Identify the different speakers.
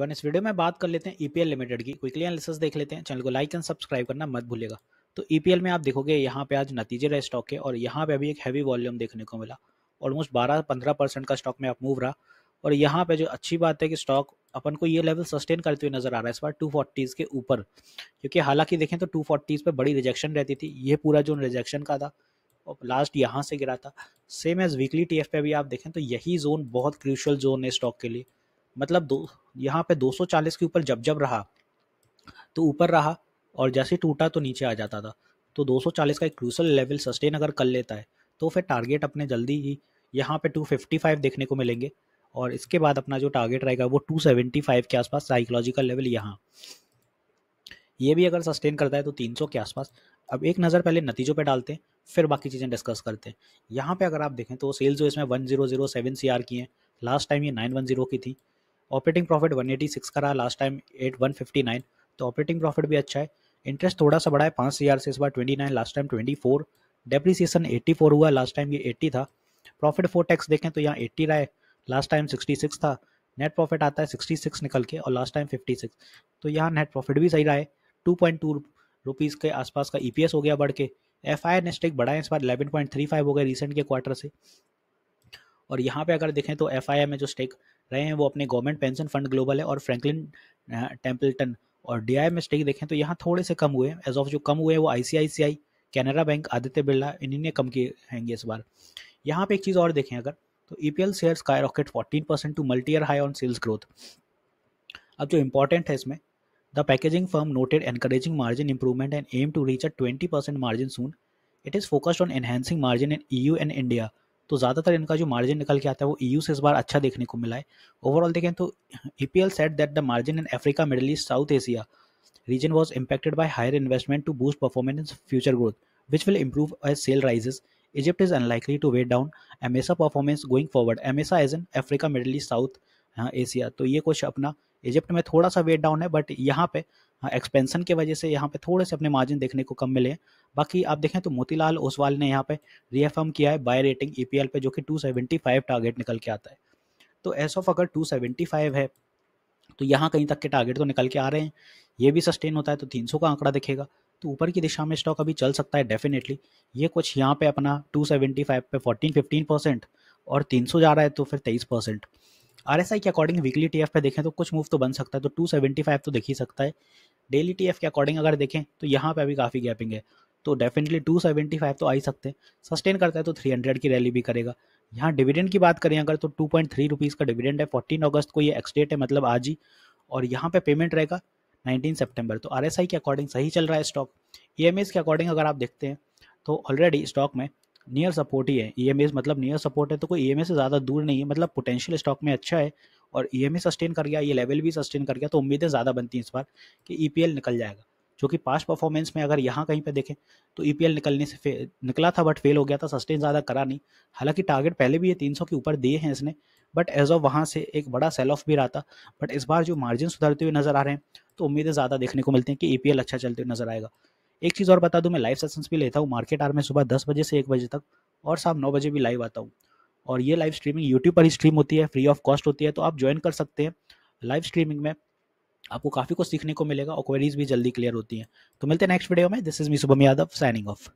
Speaker 1: अपन तो इस वीडियो में बात कर लेते हैं ईपीएल e लिमिटेड की क्विकली एनालिसिस देख लेते हैं चैनल को लाइक एंड सब्सक्राइब करना मत भूलेगा तो ईपीएल e में आप देखोगे यहाँ पे आज नतीजे रहे स्टॉक के और यहाँ पे अभी एक हैवी वॉल्यूम देखने को मिला ऑलमोस्ट बारह पंद्रह परसेंट का स्टॉक में आप मूव रहा और यहाँ पे जो अच्छी बात है कि स्टॉक अपन को ये लेवल सस्टेन करते हुए नजर आ रहा है इस बार टू फोर्टीज़ के ऊपर क्योंकि हालांकि देखें तो टू फोर्टीज़ बड़ी रिजेक्शन रहती थी ये पूरा जो रिजेक्शन का था और लास्ट यहाँ से गिरा था सेम एज वीकली टी पे भी आप देखें तो यही जोन बहुत क्रूशल जोन है स्टॉक के लिए मतलब दो यहाँ पे 240 के ऊपर जब जब रहा तो ऊपर रहा और जैसे टूटा तो नीचे आ जाता था तो 240 का एक क्रूसल लेवल सस्टेन अगर कर लेता है तो फिर टारगेट अपने जल्दी ही यहाँ पे 255 देखने को मिलेंगे और इसके बाद अपना जो टारगेट रहेगा वो 275 के आसपास साइकोलॉजिकल लेवल यहाँ ये भी अगर सस्टेन करता है तो 300 के आसपास अब एक नज़र पहले नतीजों पे डालते हैं फिर बाकी चीज़ें डिस्कस करते हैं यहाँ पे अगर आप देखें तो सेल्स जो इसमें one zero zero seven C R की हैं लास्ट टाइम ये नाइन वन जीरो की थी ऑपरेटिंग प्रॉफिट 186 का रहा लास्ट टाइम एट नाइन तो ऑपरेटिंग प्रॉफिट भी अच्छा है इंटरेस्ट थोड़ा सा बढ़ा है पाँच हज़ार से इस बार 29 लास्ट टाइम 24 डेप्रिसिएशन फोर हुआ लास्ट टाइम ये 80 था प्रॉफिट फोर टैक्स देखें तो यहाँ 80 रहा है लास्ट टाइम 66 था नेट प्रॉफिट आता है 66 निकल के और लास्ट टाइम 56 तो यहाँ नेट प्रॉफिट भी सही रहा है टू पॉइंट टू रुपीज़ के आसपास का ई e हो गया बढ़ के एफ आई ने स्टेक बढ़ा है इस बार एलेवन पॉइंट थ्री फाइव हो गया रिसेंट के क्वार्टर से और यहाँ पे अगर देखें तो एफ आई में जो स्टेक रहे हैं वो अपने गवर्नमेंट पेंशन फंड ग्लोबल है और फ्रैंकलिन टेम्पल्टन और डी आई में स्टेक देखें तो यहाँ थोड़े से कम हुए एज ऑफ जो कम हुए हैं वो I C I C I Canara bank Aditya Birla इन्हीं ने कम किए हैंगे इस बार यहाँ पे एक चीज़ और देखें अगर तो E P L share sky rocket fourteen percent to multi year high on sales growth अब जो इंपॉर्टेंट है इसमें the packaging firm noted encouraging margin improvement and aim to reach a twenty percent margin soon it is focused on enhancing margin in E U and India तो ज़्यादातर इनका जो margin निकल के आता है वो ई e से इस बार अच्छा देखने को मिला है ओवरऑल देखें तो E P L set that the margin in Africa Middle East South Asia region was impacted by higher investment to boost performance future growth which will improve as sale rises Egypt is unlikely to weigh down AMESA performance going forward AMESA as in Africa Middle East South Asia तो ये कुछ अपना Egypt में थोड़ा सा wait down है but यहाँ पे एक्सपेंशन uh, की वजह से यहाँ पे थोड़े से अपने मार्जिन देखने को कम मिले हैं बाकी आप देखें तो मोतीलाल ओसवाल ने यहाँ पे रीएफर्म किया है बाय रेटिंग ई पे जो कि 275 टारगेट निकल के आता है तो एस ऑफ अगर 275 है तो यहाँ कहीं तक के टारगेट तो निकल के आ रहे हैं ये भी सस्टेन होता है तो 300 का आंकड़ा दिखेगा तो ऊपर की दिशा में स्टॉक अभी चल सकता है डेफिनेटली ये कुछ यहाँ पे अपना 275 पे 14 15 परसेंट और 300 जा रहा है तो फिर 23 परसेंट आर के अकॉर्डिंग वीकली टी पे देखें तो कुछ मूव तो बन सकता है तो 275 तो दिख ही सकता है डेली टी के अकॉर्डिंग अगर देखें तो यहाँ पे अभी काफ़ी गैपिंग है तो डेफिनेटली 275 तो आ ही सकते हैं सस्टेन करता है तो 300 की रैली भी करेगा यहाँ डिविडेंड की बात करें अगर तो टू पॉइंट थ्री रुपीज़ का डिविडेंड है फोर्टीन अगस्त को ये एक्सडेट है मतलब आज ही और यहाँ पे पेमेंट रहेगा नाइनटीन सेप्टेम्बर तो आर के अकॉर्डिंग सही चल रहा है स्टॉक ई e के अकॉर्डिंग अगर आप देखते हैं तो ऑलरेडी स्टॉक में नियर सपोर्ट ही है ई e मतलब नियर सपोर्ट है तो कोई ई e से ज़्यादा दूर नहीं है मतलब पोटेंशियल स्टॉक में अच्छा है और ई सस्टेन कर गया ये लेवल भी सस्टेन कर गया तो उम्मीदें ज़्यादा बनती हैं इस बार कि ई निकल जाएगा जो कि पास्ट परफॉर्मेंस में अगर यहाँ कहीं पे देखें तो ई e निकलने से निकला था बट फेल हो गया था सस्टेन ज़्यादा करा नहीं हालांकि टारगेट पहले भी ये 300 के ऊपर दिए हैं इसने बट एज ऑफ वहाँ से एक बड़ा सेल ऑफ भी रहा था बट इस बार जो मार्जिन सुधरते हुए नज़र आ रहे हैं तो उम्मीदें ज़्यादा देखने को मिलती हैं कि ई e अच्छा चलते हुए नज़र आएगा एक चीज़ और बता दूँ मैं लाइव सेशंस भी लेता हूँ मार्केट आर में सुबह दस बजे से एक बजे तक और शाम नौ बजे भी लाइव आता हूँ और ये लाइव स्ट्रीमिंग यूट्यूब पर ही स्ट्रीम होती है फ्री ऑफ कॉस्ट होती है तो आप ज्वाइन कर सकते हैं लाइव स्ट्रीमिंग में आपको काफ़ी कुछ सीखने को मिलेगा और क्वेरीज भी जल्दी क्लियर होती हैं तो मिलते हैं नेक्स्ट वीडियो में this is me Shubham Yadav signing of